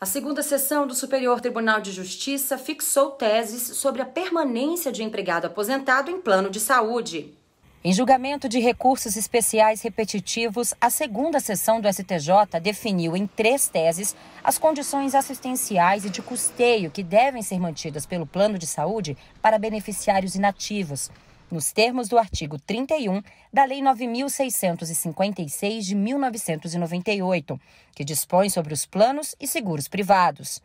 A segunda sessão do Superior Tribunal de Justiça fixou teses sobre a permanência de empregado aposentado em plano de saúde. Em julgamento de recursos especiais repetitivos, a segunda sessão do STJ definiu em três teses as condições assistenciais e de custeio que devem ser mantidas pelo plano de saúde para beneficiários inativos nos termos do artigo 31 da Lei 9656 de 1998, que dispõe sobre os planos e seguros privados.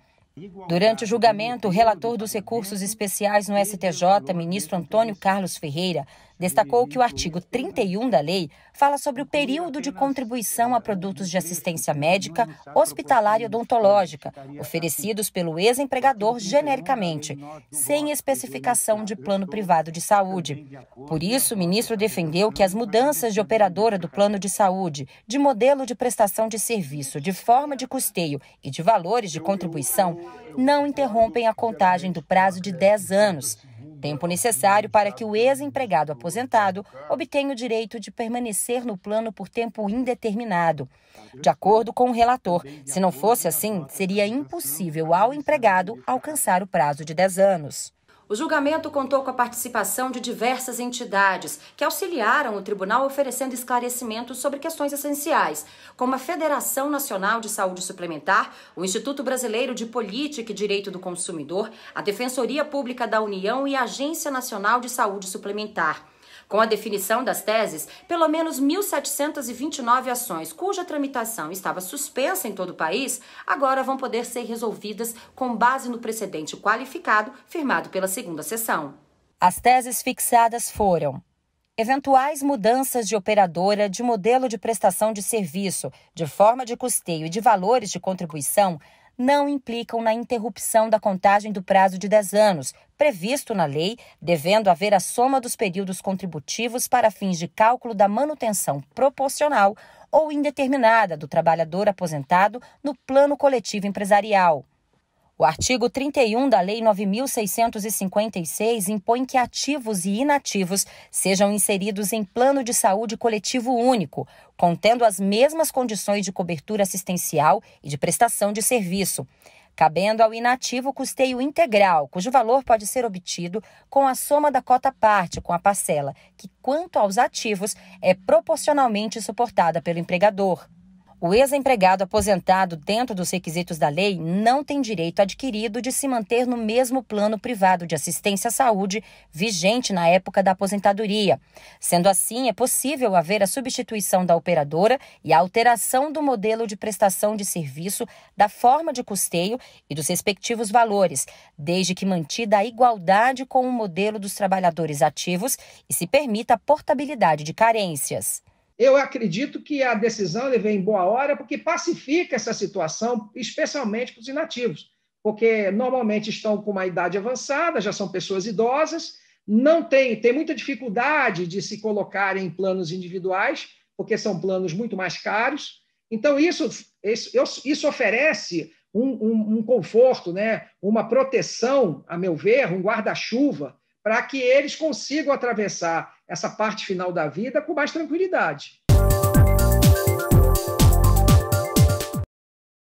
Durante o julgamento, o relator dos recursos especiais no STJ, ministro Antônio Carlos Ferreira, destacou que o artigo 31 da lei fala sobre o período de contribuição a produtos de assistência médica, hospitalar e odontológica, oferecidos pelo ex-empregador genericamente, sem especificação de plano privado de saúde. Por isso, o ministro defendeu que as mudanças de operadora do plano de saúde, de modelo de prestação de serviço, de forma de custeio e de valores de contribuição não interrompem a contagem do prazo de 10 anos tempo necessário para que o ex-empregado aposentado obtenha o direito de permanecer no plano por tempo indeterminado. De acordo com o relator, se não fosse assim, seria impossível ao empregado alcançar o prazo de 10 anos. O julgamento contou com a participação de diversas entidades que auxiliaram o tribunal oferecendo esclarecimentos sobre questões essenciais, como a Federação Nacional de Saúde Suplementar, o Instituto Brasileiro de Política e Direito do Consumidor, a Defensoria Pública da União e a Agência Nacional de Saúde Suplementar. Com a definição das teses, pelo menos 1.729 ações cuja tramitação estava suspensa em todo o país, agora vão poder ser resolvidas com base no precedente qualificado firmado pela segunda sessão. As teses fixadas foram eventuais mudanças de operadora, de modelo de prestação de serviço, de forma de custeio e de valores de contribuição não implicam na interrupção da contagem do prazo de 10 anos, previsto na lei, devendo haver a soma dos períodos contributivos para fins de cálculo da manutenção proporcional ou indeterminada do trabalhador aposentado no plano coletivo empresarial. O artigo 31 da Lei 9656 impõe que ativos e inativos sejam inseridos em plano de saúde coletivo único, contendo as mesmas condições de cobertura assistencial e de prestação de serviço. Cabendo ao inativo custeio integral, cujo valor pode ser obtido com a soma da cota parte com a parcela, que, quanto aos ativos, é proporcionalmente suportada pelo empregador. O ex-empregado aposentado dentro dos requisitos da lei não tem direito adquirido de se manter no mesmo plano privado de assistência à saúde vigente na época da aposentadoria. Sendo assim, é possível haver a substituição da operadora e a alteração do modelo de prestação de serviço, da forma de custeio e dos respectivos valores, desde que mantida a igualdade com o modelo dos trabalhadores ativos e se permita a portabilidade de carências. Eu acredito que a decisão ele vem em boa hora, porque pacifica essa situação, especialmente para os inativos, porque normalmente estão com uma idade avançada, já são pessoas idosas, não tem, tem muita dificuldade de se colocar em planos individuais, porque são planos muito mais caros. Então, isso, isso, isso oferece um, um, um conforto, né? uma proteção, a meu ver, um guarda-chuva para que eles consigam atravessar essa parte final da vida com mais tranquilidade.